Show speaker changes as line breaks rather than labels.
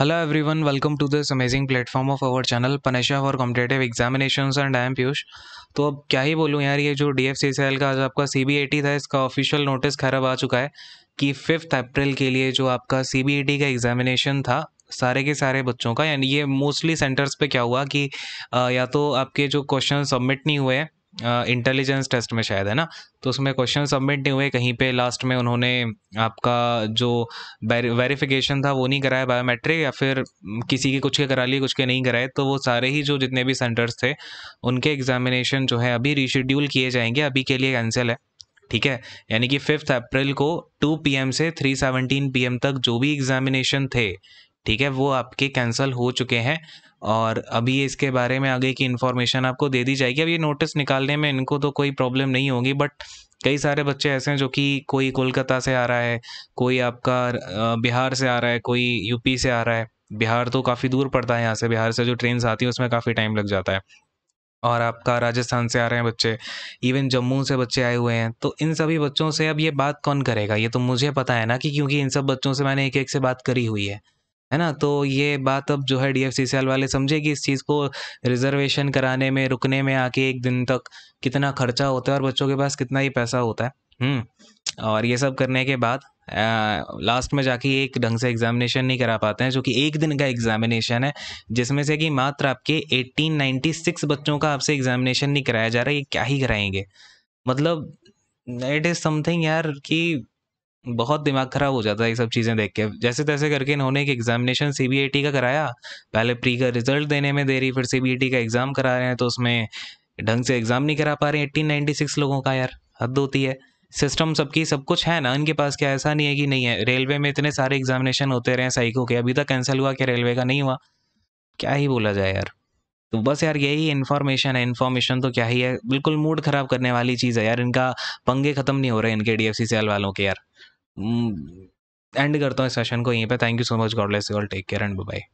Hello everyone welcome to this amazing platform of our channel पनेशा for competitive examination and I am Piyush तो अब क्या ही बोलूँ यार ये जो डी एफ सी एल का जो आपका सी बी ए टी था इसका ऑफिशियल नोटिस खराब आ चुका है कि फिफ्थ अप्रैल के लिए जो आपका सी बी ए टी का एग्जामिनेशन था सारे के सारे बच्चों का यानी ये मोस्टली सेंटर्स पे क्या हुआ कि या तो आपके जो क्वेश्चन सबमिट नहीं हुए हैं इंटेलिजेंस टेस्ट में शायद है ना तो उसमें क्वेश्चन सबमिट नहीं हुए कहीं पे लास्ट में उन्होंने आपका जो वेरिफिकेशन था वो नहीं कराया बायोमेट्रिक या फिर किसी के कुछ के करा लिए कुछ के नहीं कराए तो वो सारे ही जो जितने भी सेंटर्स थे उनके एग्जामिनेशन जो है अभी रिशेड्यूल किए जाएंगे अभी के लिए कैंसिल है ठीक है यानी कि फिफ्थ अप्रैल को टू पी से थ्री सेवनटीन तक जो भी एग्जामिनेशन थे ठीक है वो आपके कैंसिल हो चुके हैं और अभी इसके बारे में आगे की इन्फॉर्मेशन आपको दे दी जाएगी अब ये नोटिस निकालने में इनको तो कोई प्रॉब्लम नहीं होगी बट कई सारे बच्चे ऐसे हैं जो कि कोई कोलकाता से आ रहा है कोई आपका बिहार से आ रहा है कोई यूपी से आ रहा है बिहार तो काफ़ी दूर पड़ता है यहाँ से बिहार से जो ट्रेन आती है उसमें काफ़ी टाइम लग जाता है और आपका राजस्थान से आ रहे हैं बच्चे इवन जम्मू से बच्चे आए हुए हैं तो इन सभी बच्चों से अब ये बात कौन करेगा ये तो मुझे पता है ना कि क्योंकि इन सब बच्चों से मैंने एक एक से बात करी हुई है है ना? तो ये बात अब जो है एल वाले समझेगी इस चीज़ को रिज़र्वेशन कराने में, रुकने में आके एक दिन तक कितना खर्चा होता है और बच्चों के पास कितना ही पैसा होता है। हम्म और ये सब करने के बाद आ, लास्ट में जाके एक ढंग से एग्ज़ामिनेशन नहीं करा पाते हैं जो कि एक दिन का एग्ज़ामिनेशन है, जिसमें से कि मात्र आपके 1896 बच्चों का आपसे एग्ज़ामिनेशन नहीं कराया जा रहा है, ये क्या ही कराएंगे मतलब इट इज़ समथिंग यार कि बहुत दिमाग ख़राब हो जाता है ये सब चीज़ें देख के जैसे तैसे करके इन्होंने एक एग्जामिनेशन सी का कराया पहले प्री का रिजल्ट देने में देरी फिर सी का एग्ज़ाम करा रहे हैं तो उसमें ढंग से एग्ज़ाम नहीं करा पा रहे नाइन्टी सिक्स लोगों का यार हद होती है सिस्टम सबकी सब कुछ है ना इनके पास क्या ऐसा नहीं है कि नहीं है रेलवे में इतने सारे एग्जामिनेशन होते रहे साइको के अभी तक कैंसिल हुआ क्या रेलवे का नहीं हुआ क्या ही बोला जाए यार तो बस यार यही इन्फॉर्मेशन है इन्फॉर्मेशन तो क्या ही है बिल्कुल मूड ख़राब करने वाली चीज़ है यार इनका पंगे ख़त्म नहीं हो रहे इनके डी एफ सी सेल वालों के यार एंड हम्म, करता हूँ इस सेशन को यहीं पे thank you so much God bless you all take care and bye